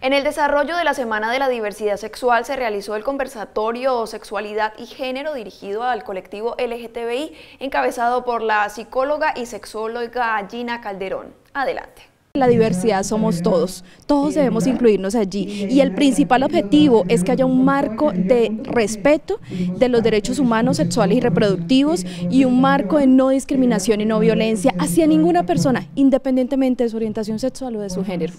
En el desarrollo de la Semana de la Diversidad Sexual se realizó el conversatorio Sexualidad y Género dirigido al colectivo LGTBI, encabezado por la psicóloga y sexóloga Gina Calderón. Adelante. La diversidad somos todos, todos debemos incluirnos allí y el principal objetivo es que haya un marco de respeto de los derechos humanos, sexuales y reproductivos y un marco de no discriminación y no violencia hacia ninguna persona, independientemente de su orientación sexual o de su género.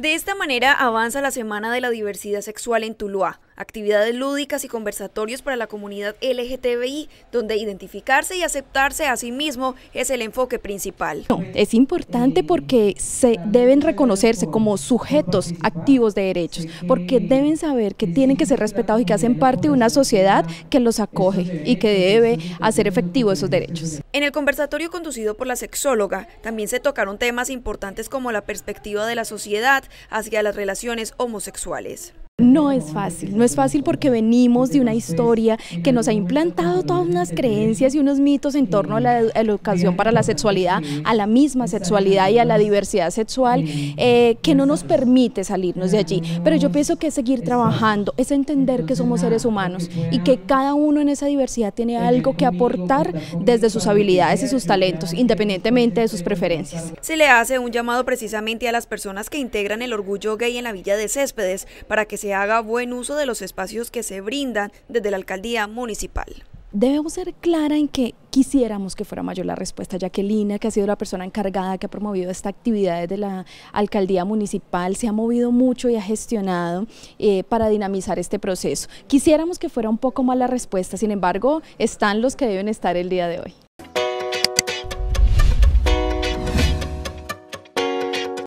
De esta manera avanza la Semana de la Diversidad Sexual en Tuluá, actividades lúdicas y conversatorios para la comunidad LGTBI, donde identificarse y aceptarse a sí mismo es el enfoque principal. es importante porque se deben reconocerse como sujetos activos de derechos, porque deben saber que tienen que ser respetados y que hacen parte de una sociedad que los acoge y que debe hacer efectivo esos derechos. En el conversatorio conducido por la sexóloga, también se tocaron temas importantes como la perspectiva de la sociedad, hacia las relaciones homosexuales. No es fácil, no es fácil porque venimos de una historia que nos ha implantado todas unas creencias y unos mitos en torno a la educación para la sexualidad, a la misma sexualidad y a la diversidad sexual, eh, que no nos permite salirnos de allí. Pero yo pienso que seguir trabajando es entender que somos seres humanos y que cada uno en esa diversidad tiene algo que aportar desde sus habilidades y sus talentos, independientemente de sus preferencias. Se le hace un llamado precisamente a las personas que integran el orgullo gay en la Villa de Céspedes para que se haga buen uso de los espacios que se brindan desde la alcaldía municipal debemos ser clara en que quisiéramos que fuera mayor la respuesta. ya que ha sido la persona encargada que ha promovido esta actividad desde la alcaldía municipal, se ha movido mucho y ha gestionado eh, para dinamizar este proceso. Quisiéramos que fuera un poco más la respuesta, sin embargo, están los que deben estar el día de hoy.